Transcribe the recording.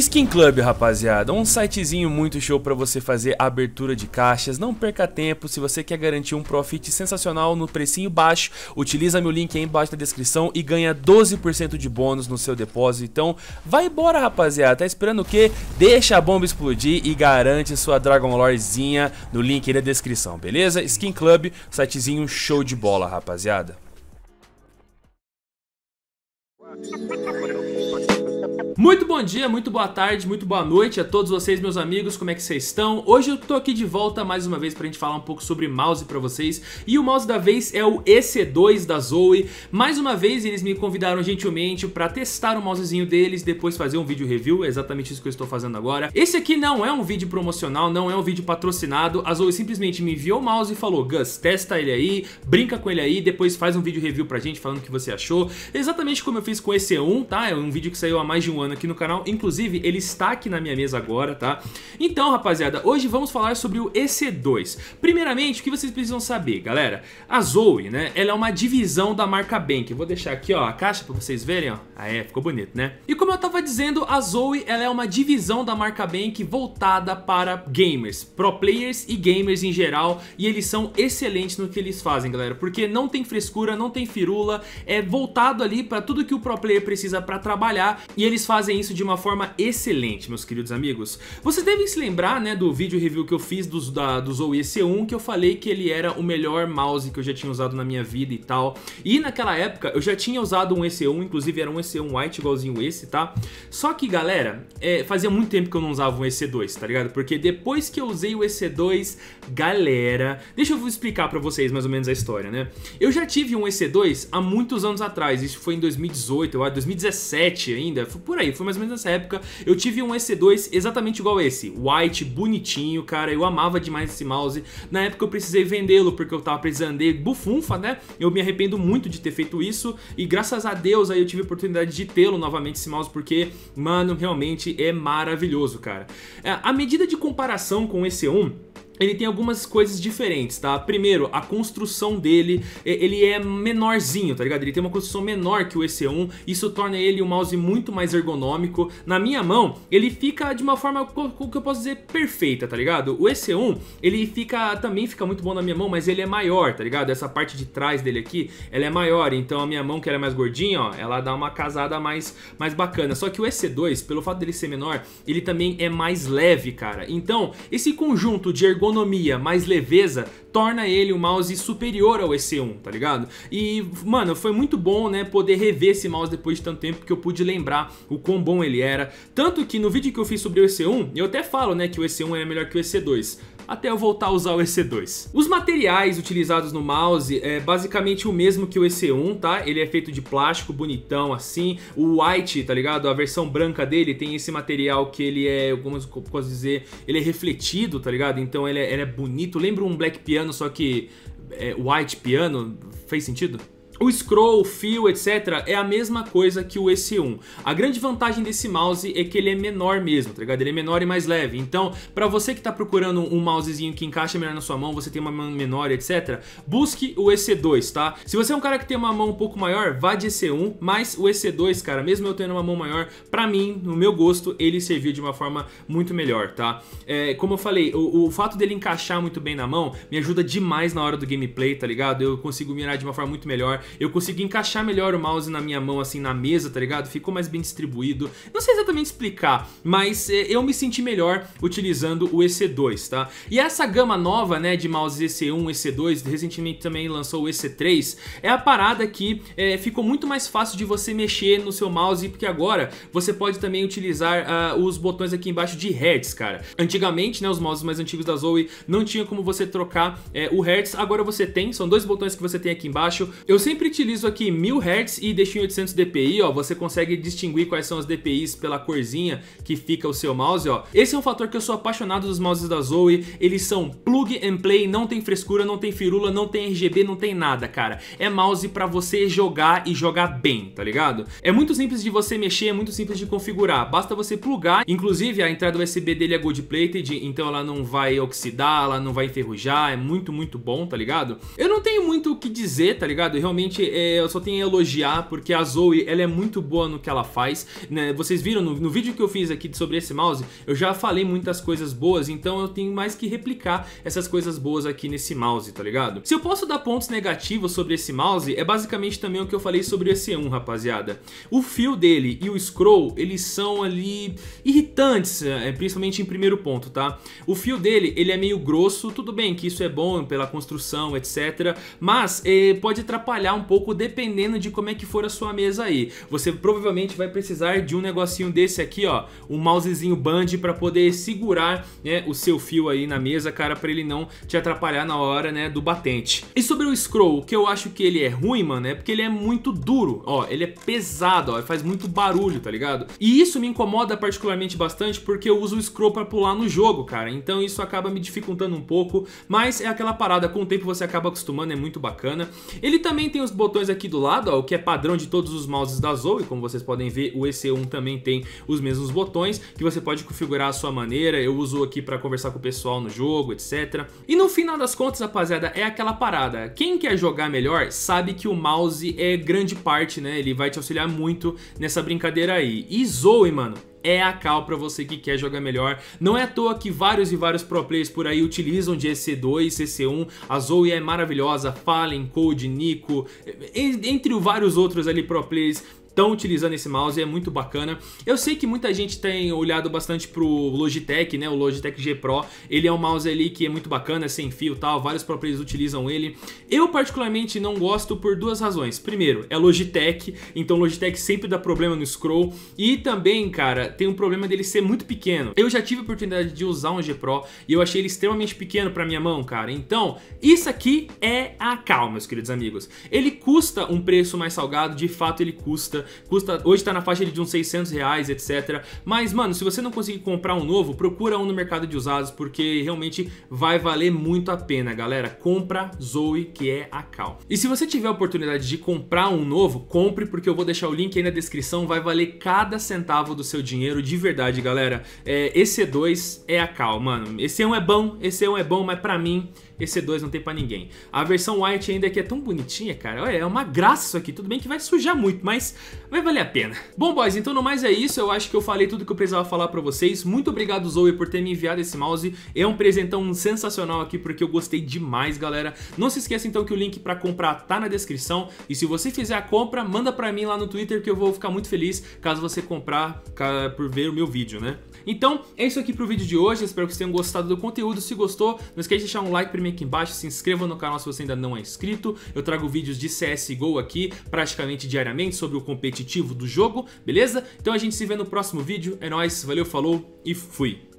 Skin Club, rapaziada, um sitezinho muito show para você fazer abertura de caixas, não perca tempo, se você quer garantir um profit sensacional no precinho baixo, utiliza meu link aí embaixo na descrição e ganha 12% de bônus no seu depósito, então vai embora rapaziada, tá esperando o quê? Deixa a bomba explodir e garante sua Dragon Lorezinha no link aí na descrição, beleza? Skin Club, sitezinho show de bola, rapaziada. Muito bom dia, muito boa tarde, muito boa noite a todos vocês, meus amigos, como é que vocês estão? Hoje eu tô aqui de volta mais uma vez pra gente falar um pouco sobre mouse pra vocês. E o mouse da vez é o EC2 da Zoe. Mais uma vez eles me convidaram gentilmente pra testar o mousezinho deles, depois fazer um vídeo review, é exatamente isso que eu estou fazendo agora. Esse aqui não é um vídeo promocional, não é um vídeo patrocinado, a Zoe simplesmente me enviou o mouse e falou, Gus, testa ele aí, brinca com ele aí, depois faz um vídeo review pra gente falando o que você achou. Exatamente como eu fiz com o EC1, tá? É um vídeo que saiu há mais de um ano aqui no canal. Inclusive, ele está aqui na minha mesa agora, tá? Então, rapaziada, hoje vamos falar sobre o EC2. Primeiramente, o que vocês precisam saber, galera? A Zoe, né? Ela é uma divisão da marca Bank. Eu vou deixar aqui, ó, a caixa pra vocês verem, ó. Ah, é, ficou bonito, né? E como eu tava dizendo, a Zoe, ela é uma divisão da marca Bank voltada para gamers, pro players e gamers em geral. E eles são excelentes no que eles fazem, galera. Porque não tem frescura, não tem firula. É voltado ali pra tudo que o pro player precisa pra trabalhar. E eles fazem fazem isso de uma forma excelente, meus queridos amigos. Vocês devem se lembrar, né, do vídeo review que eu fiz dos, da, do Zoe EC1, que eu falei que ele era o melhor mouse que eu já tinha usado na minha vida e tal. E naquela época eu já tinha usado um EC1, inclusive era um EC1 White igualzinho esse, tá? Só que, galera, é, fazia muito tempo que eu não usava um EC2, tá ligado? Porque depois que eu usei o EC2, galera... Deixa eu explicar pra vocês mais ou menos a história, né? Eu já tive um EC2 há muitos anos atrás, isso foi em 2018, eu acho, 2017 ainda, foi por aí aí, foi mais ou menos nessa época. Eu tive um EC2 exatamente igual a esse, white, bonitinho, cara. Eu amava demais esse mouse. Na época eu precisei vendê-lo porque eu tava precisando de bufunfa, né? Eu me arrependo muito de ter feito isso e graças a Deus aí eu tive a oportunidade de tê-lo novamente esse mouse porque, mano, realmente é maravilhoso, cara. a é, medida de comparação com o EC1 ele tem algumas coisas diferentes, tá? Primeiro, a construção dele, ele é menorzinho, tá ligado? Ele tem uma construção menor que o EC1, isso torna ele um mouse muito mais ergonômico. Na minha mão, ele fica de uma forma, o que eu posso dizer, perfeita, tá ligado? O EC1, ele fica, também fica muito bom na minha mão, mas ele é maior, tá ligado? Essa parte de trás dele aqui, ela é maior, então a minha mão, que ela é mais gordinha, ó, ela dá uma casada mais, mais bacana. Só que o EC2, pelo fato dele ser menor, ele também é mais leve, cara. Então, esse conjunto de ergonomia autonomia, mais leveza, torna ele um mouse superior ao EC1, tá ligado? E, mano, foi muito bom, né, poder rever esse mouse depois de tanto tempo, que eu pude lembrar o quão bom ele era. Tanto que no vídeo que eu fiz sobre o EC1, eu até falo, né, que o EC1 é melhor que o EC2 até eu voltar a usar o EC2. Os materiais utilizados no mouse é basicamente o mesmo que o EC1, tá? Ele é feito de plástico bonitão assim. O white, tá ligado? A versão branca dele tem esse material que ele é, como eu posso dizer, ele é refletido, tá ligado? Então ele é, ele é bonito. Lembra um black piano, só que é, white piano? Fez sentido? O scroll, o fio, etc. é a mesma coisa que o s 1 A grande vantagem desse mouse é que ele é menor mesmo, tá ligado? Ele é menor e mais leve. Então, para você que tá procurando um mousezinho que encaixa melhor na sua mão, você tem uma mão menor, etc. Busque o s 2 tá? Se você é um cara que tem uma mão um pouco maior, vá de s 1 mas o s 2 cara, mesmo eu tendo uma mão maior, pra mim, no meu gosto, ele serviu de uma forma muito melhor, tá? É, como eu falei, o, o fato dele encaixar muito bem na mão me ajuda demais na hora do gameplay, tá ligado? Eu consigo mirar de uma forma muito melhor. Eu consegui encaixar melhor o mouse na minha mão, assim, na mesa, tá ligado? Ficou mais bem distribuído. Não sei exatamente explicar, mas é, eu me senti melhor utilizando o EC2, tá? E essa gama nova, né, de mouse EC1, EC2, recentemente também lançou o EC3, é a parada que é, ficou muito mais fácil de você mexer no seu mouse, porque agora você pode também utilizar uh, os botões aqui embaixo de hertz, cara. Antigamente, né, os mouses mais antigos da Zoe não tinha como você trocar é, o hertz, agora você tem, são dois botões que você tem aqui embaixo. Eu sempre sempre utilizo aqui 1000Hz e deixo em 800 dpi, ó, você consegue distinguir quais são as dpi's pela corzinha que fica o seu mouse, ó. Esse é um fator que eu sou apaixonado dos mouses da Zoe, eles são plug and play, não tem frescura, não tem firula, não tem RGB, não tem nada, cara. É mouse pra você jogar e jogar bem, tá ligado? É muito simples de você mexer, é muito simples de configurar, basta você plugar, inclusive a entrada USB dele é gold plated, então ela não vai oxidar, ela não vai enferrujar, é muito, muito bom, tá ligado? Eu não tenho muito o que dizer, tá ligado? Realmente realmente é, eu só tenho a elogiar, porque a Zoe ela é muito boa no que ela faz. Né? Vocês viram no, no vídeo que eu fiz aqui sobre esse mouse, eu já falei muitas coisas boas, então eu tenho mais que replicar essas coisas boas aqui nesse mouse, tá ligado? Se eu posso dar pontos negativos sobre esse mouse, é basicamente também o que eu falei sobre o EC1, rapaziada. O fio dele e o scroll, eles são ali irritantes, é, principalmente em primeiro ponto, tá? O fio dele, ele é meio grosso, tudo bem que isso é bom pela construção, etc, mas é, pode atrapalhar variar um pouco dependendo de como é que for a sua mesa aí. Você provavelmente vai precisar de um negocinho desse aqui, ó, um mousezinho band para poder segurar, né, o seu fio aí na mesa, cara, para ele não te atrapalhar na hora, né, do batente. E sobre o scroll, o que eu acho que ele é ruim, mano, é porque ele é muito duro, ó, ele é pesado, ó, faz muito barulho, tá ligado? E isso me incomoda particularmente bastante porque eu uso o scroll para pular no jogo, cara. Então isso acaba me dificultando um pouco, mas é aquela parada, com o tempo você acaba acostumando, é muito bacana. Ele também tem os botões aqui do lado, ó, o que é padrão de todos os mouses da Zoe, como vocês podem ver, o EC1 também tem os mesmos botões, que você pode configurar à sua maneira, eu uso aqui para conversar com o pessoal no jogo, etc. E no final das contas, rapaziada, é aquela parada, quem quer jogar melhor sabe que o mouse é grande parte, né, ele vai te auxiliar muito nessa brincadeira aí. E Zoe, mano, é a cal para você que quer jogar melhor. Não é à toa que vários e vários pro players por aí utilizam de EC2, EC1, a Zoe é maravilhosa, Fallen, Code, Nico, entre vários outros ali pro players estão utilizando esse mouse, é muito bacana. Eu sei que muita gente tem olhado bastante pro Logitech, né? O Logitech G Pro, ele é um mouse ali que é muito bacana, é sem fio e tal, vários próprios utilizam ele. Eu particularmente não gosto por duas razões. Primeiro, é Logitech, então Logitech sempre dá problema no scroll e também, cara, tem um problema dele ser muito pequeno. Eu já tive a oportunidade de usar um G Pro e eu achei ele extremamente pequeno para minha mão, cara. Então, isso aqui é a cal, meus queridos amigos. Ele custa um preço mais salgado, de fato ele custa custa hoje tá na faixa de uns 600 reais, etc. Mas, mano, se você não conseguir comprar um novo, procura um no mercado de usados, porque realmente vai valer muito a pena, galera. Compra Zoe, que é a Cal. E se você tiver a oportunidade de comprar um novo, compre, porque eu vou deixar o link aí na descrição, vai valer cada centavo do seu dinheiro, de verdade, galera. É, esse 2 é a Cal, mano. Esse 1 é, é bom, esse 1 é, é bom, mas pra mim esse 2 não tem pra ninguém. A versão white ainda aqui é tão bonitinha, cara. Olha, é uma graça isso aqui. Tudo bem que vai sujar muito, mas vai valer a pena. Bom, boys, então no mais é isso. Eu acho que eu falei tudo que eu precisava falar pra vocês. Muito obrigado, Zoe, por ter me enviado esse mouse. É um presentão sensacional aqui, porque eu gostei demais, galera. Não se esqueça, então, que o link pra comprar tá na descrição. E se você fizer a compra, manda pra mim lá no Twitter, que eu vou ficar muito feliz caso você comprar por ver o meu vídeo, né? Então, é isso aqui pro vídeo de hoje. Espero que vocês tenham gostado do conteúdo. Se gostou, não esquece de deixar um like pra mim aqui embaixo, se inscreva no canal se você ainda não é inscrito. Eu trago vídeos de CSGO aqui praticamente diariamente sobre o competitivo do jogo, beleza? Então a gente se vê no próximo vídeo, é nóis, valeu, falou e fui!